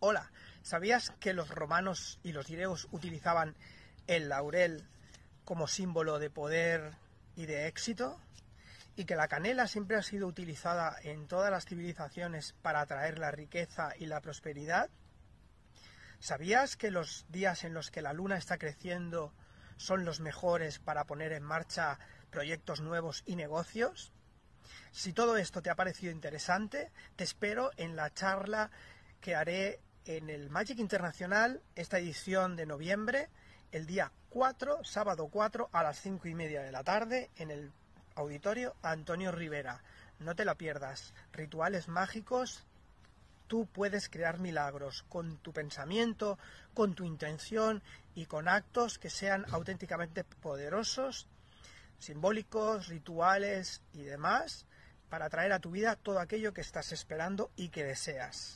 Hola, ¿sabías que los romanos y los griegos utilizaban el laurel como símbolo de poder y de éxito? Y que la canela siempre ha sido utilizada en todas las civilizaciones para atraer la riqueza y la prosperidad? ¿Sabías que los días en los que la luna está creciendo son los mejores para poner en marcha proyectos nuevos y negocios? Si todo esto te ha parecido interesante, te espero en la charla que haré en el Magic Internacional, esta edición de noviembre, el día 4, sábado 4, a las 5 y media de la tarde, en el auditorio Antonio Rivera. No te la pierdas. Rituales mágicos. Tú puedes crear milagros con tu pensamiento, con tu intención y con actos que sean auténticamente poderosos, simbólicos, rituales y demás, para traer a tu vida todo aquello que estás esperando y que deseas.